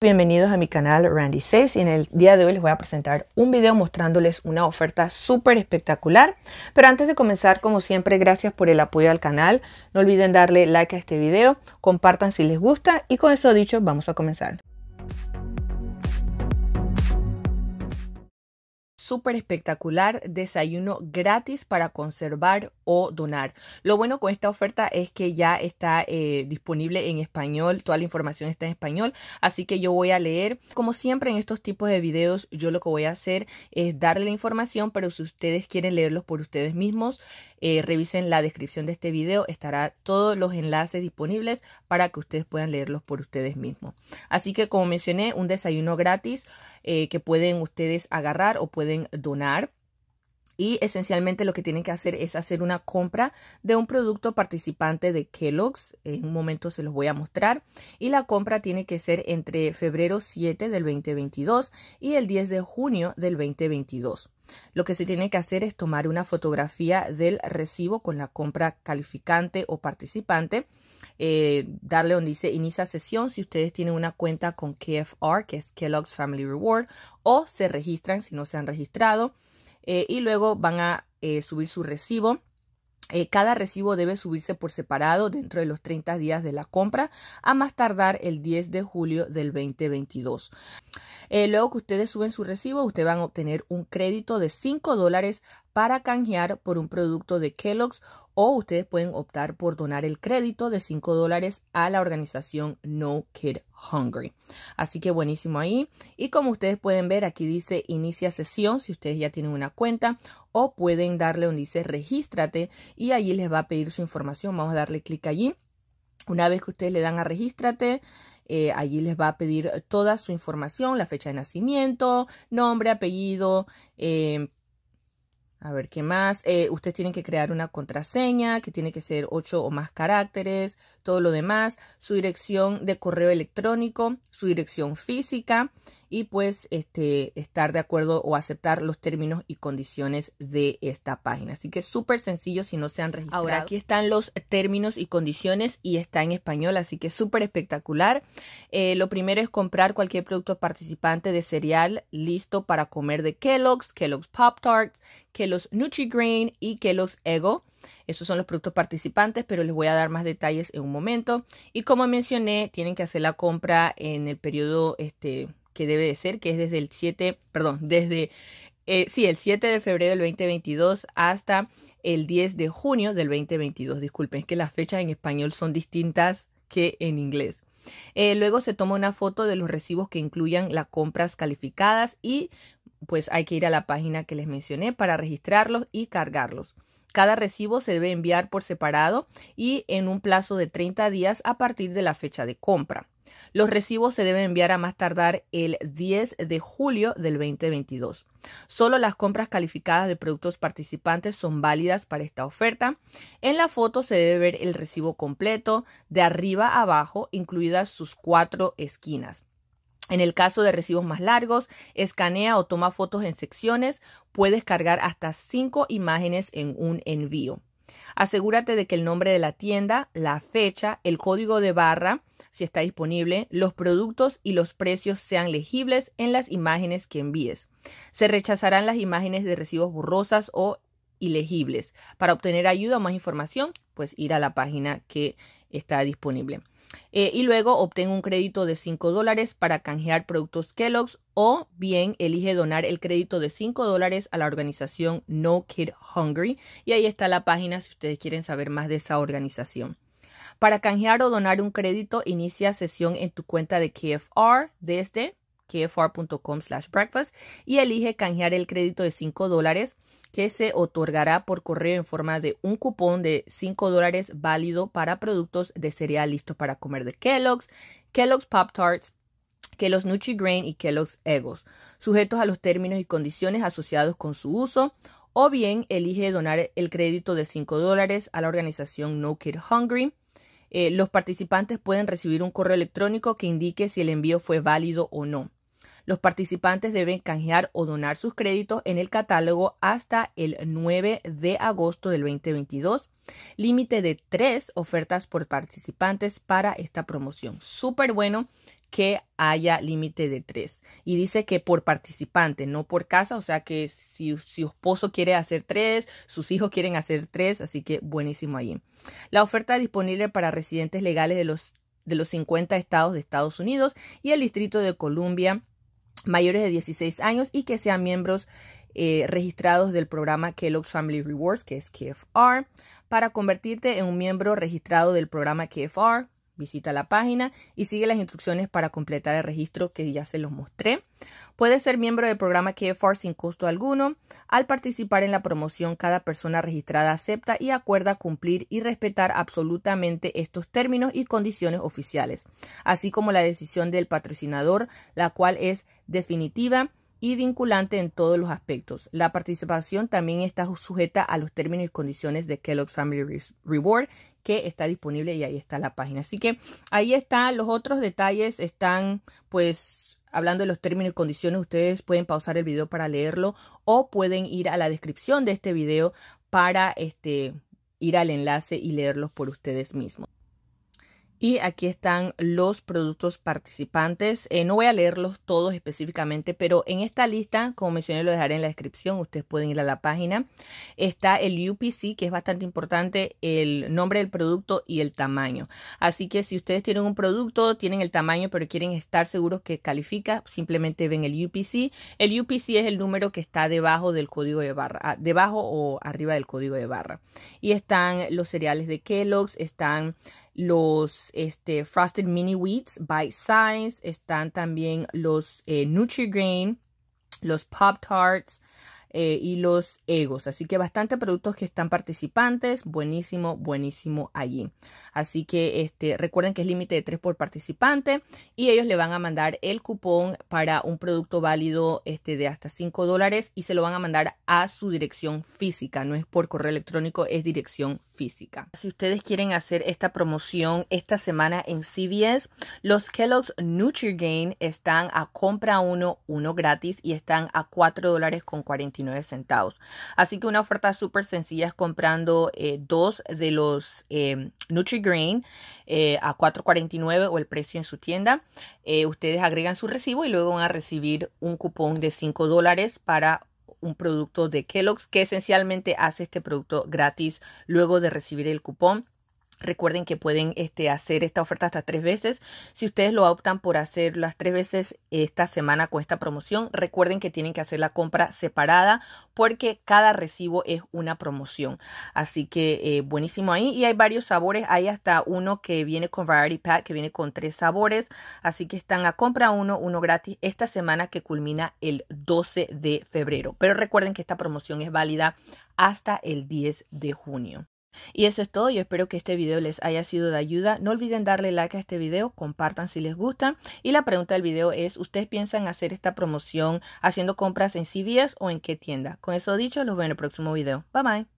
Bienvenidos a mi canal Randy Saves y en el día de hoy les voy a presentar un video mostrándoles una oferta súper espectacular. Pero antes de comenzar, como siempre, gracias por el apoyo al canal. No olviden darle like a este video, compartan si les gusta y con eso dicho, vamos a comenzar. súper espectacular, desayuno gratis para conservar o donar. Lo bueno con esta oferta es que ya está eh, disponible en español, toda la información está en español, así que yo voy a leer. Como siempre en estos tipos de videos, yo lo que voy a hacer es darle la información, pero si ustedes quieren leerlos por ustedes mismos, eh, revisen la descripción de este video, estará todos los enlaces disponibles para que ustedes puedan leerlos por ustedes mismos. Así que como mencioné, un desayuno gratis eh, que pueden ustedes agarrar o pueden donar y esencialmente lo que tienen que hacer es hacer una compra de un producto participante de Kellogg's. En un momento se los voy a mostrar. Y la compra tiene que ser entre febrero 7 del 2022 y el 10 de junio del 2022. Lo que se tiene que hacer es tomar una fotografía del recibo con la compra calificante o participante, eh, darle donde dice inicia sesión si ustedes tienen una cuenta con KFR, que es Kellogg's Family Reward, o se registran si no se han registrado, eh, y luego van a eh, subir su recibo eh, cada recibo debe subirse por separado dentro de los 30 días de la compra, a más tardar el 10 de julio del 2022. Eh, luego que ustedes suben su recibo, ustedes van a obtener un crédito de 5 dólares para canjear por un producto de Kellogg's o ustedes pueden optar por donar el crédito de 5 dólares a la organización No Kid Hungry. Así que buenísimo ahí. Y como ustedes pueden ver, aquí dice inicia sesión si ustedes ya tienen una cuenta o pueden darle donde dice regístrate y allí les va a pedir su información. Vamos a darle clic allí. Una vez que ustedes le dan a regístrate, eh, allí les va a pedir toda su información, la fecha de nacimiento, nombre, apellido, eh, a ver, ¿qué más? Eh, ustedes tienen que crear una contraseña que tiene que ser ocho o más caracteres, todo lo demás, su dirección de correo electrónico, su dirección física, y pues este, estar de acuerdo o aceptar los términos y condiciones de esta página. Así que súper sencillo si no se han registrado. Ahora aquí están los términos y condiciones y está en español, así que súper espectacular. Eh, lo primero es comprar cualquier producto participante de cereal listo para comer de Kellogg's, Kellogg's Pop Tarts, Kellogg's Nutri-Grain y Kellogg's Ego. Esos son los productos participantes, pero les voy a dar más detalles en un momento. Y como mencioné, tienen que hacer la compra en el periodo este, que debe de ser, que es desde el 7, perdón, desde, eh, sí, el 7 de febrero del 2022 hasta el 10 de junio del 2022. Disculpen, es que las fechas en español son distintas que en inglés. Eh, luego se toma una foto de los recibos que incluyan las compras calificadas y pues hay que ir a la página que les mencioné para registrarlos y cargarlos. Cada recibo se debe enviar por separado y en un plazo de 30 días a partir de la fecha de compra. Los recibos se deben enviar a más tardar el 10 de julio del 2022. Solo las compras calificadas de productos participantes son válidas para esta oferta. En la foto se debe ver el recibo completo de arriba a abajo, incluidas sus cuatro esquinas. En el caso de recibos más largos, escanea o toma fotos en secciones. Puedes cargar hasta cinco imágenes en un envío. Asegúrate de que el nombre de la tienda, la fecha, el código de barra, si está disponible, los productos y los precios sean legibles en las imágenes que envíes. Se rechazarán las imágenes de recibos borrosas o ilegibles. Para obtener ayuda o más información, pues ir a la página que está disponible. Eh, y luego obtén un crédito de 5 dólares para canjear productos Kellogg's o bien elige donar el crédito de 5 dólares a la organización No Kid Hungry y ahí está la página si ustedes quieren saber más de esa organización. Para canjear o donar un crédito, inicia sesión en tu cuenta de KFR desde kfr.com slash breakfast y elige canjear el crédito de 5 dólares que se otorgará por correo en forma de un cupón de 5 dólares válido para productos de cereal listos para comer de Kellogg's, Kellogg's Pop Tarts, Kellogg's Nutri Grain y Kellogg's Egos, sujetos a los términos y condiciones asociados con su uso, o bien elige donar el crédito de 5 dólares a la organización No Kid Hungry. Eh, los participantes pueden recibir un correo electrónico que indique si el envío fue válido o no. Los participantes deben canjear o donar sus créditos en el catálogo hasta el 9 de agosto del 2022. Límite de tres ofertas por participantes para esta promoción. Súper bueno que haya límite de tres. Y dice que por participante, no por casa. O sea que si su esposo quiere hacer tres, sus hijos quieren hacer tres. Así que buenísimo allí. La oferta disponible para residentes legales de los, de los 50 estados de Estados Unidos y el Distrito de Columbia mayores de 16 años y que sean miembros eh, registrados del programa Kellogg's Family Rewards, que es KFR. Para convertirte en un miembro registrado del programa KFR, visita la página y sigue las instrucciones para completar el registro que ya se los mostré. Puedes ser miembro del programa KFR sin costo alguno. Al participar en la promoción, cada persona registrada acepta y acuerda cumplir y respetar absolutamente estos términos y condiciones oficiales, así como la decisión del patrocinador, la cual es definitiva y vinculante en todos los aspectos. La participación también está sujeta a los términos y condiciones de Kellogg's Family Reward, que está disponible y ahí está la página. Así que ahí están los otros detalles, están pues hablando de los términos y condiciones, ustedes pueden pausar el video para leerlo o pueden ir a la descripción de este video para este, ir al enlace y leerlos por ustedes mismos. Y aquí están los productos participantes. Eh, no voy a leerlos todos específicamente, pero en esta lista, como mencioné, lo dejaré en la descripción. Ustedes pueden ir a la página. Está el UPC, que es bastante importante, el nombre del producto y el tamaño. Así que si ustedes tienen un producto, tienen el tamaño, pero quieren estar seguros que califica, simplemente ven el UPC. El UPC es el número que está debajo del código de barra, ah, debajo o arriba del código de barra. Y están los cereales de Kellogg's, están los este, Frosted Mini Wheats Bite Size, están también los eh, Nutri-Grain, los Pop Tarts, eh, y los egos. Así que bastante productos que están participantes. Buenísimo, buenísimo allí. Así que este, recuerden que es límite de 3 por participante y ellos le van a mandar el cupón para un producto válido este, de hasta 5 dólares y se lo van a mandar a su dirección física. No es por correo electrónico, es dirección física. Si ustedes quieren hacer esta promoción esta semana en CVS, los Kellogg's NutriGain están a compra uno, uno gratis y están a 4 dólares con 40 Así que una oferta súper sencilla es comprando eh, dos de los em, Nutri-Grain eh, a 4.49 o el precio en su tienda. Eh, ustedes agregan su recibo y luego van a recibir un cupón de 5 dólares para un producto de Kellogg's que esencialmente hace este producto gratis luego de recibir el cupón. Recuerden que pueden este, hacer esta oferta hasta tres veces. Si ustedes lo optan por hacer las tres veces esta semana con esta promoción, recuerden que tienen que hacer la compra separada porque cada recibo es una promoción. Así que eh, buenísimo ahí. Y hay varios sabores. Hay hasta uno que viene con Variety Pack, que viene con tres sabores. Así que están a compra uno, uno gratis esta semana que culmina el 12 de febrero. Pero recuerden que esta promoción es válida hasta el 10 de junio. Y eso es todo, yo espero que este video les haya sido de ayuda. No olviden darle like a este video, compartan si les gusta. Y la pregunta del video es, ¿ustedes piensan hacer esta promoción haciendo compras en CVS o en qué tienda? Con eso dicho, los veo en el próximo video. Bye bye.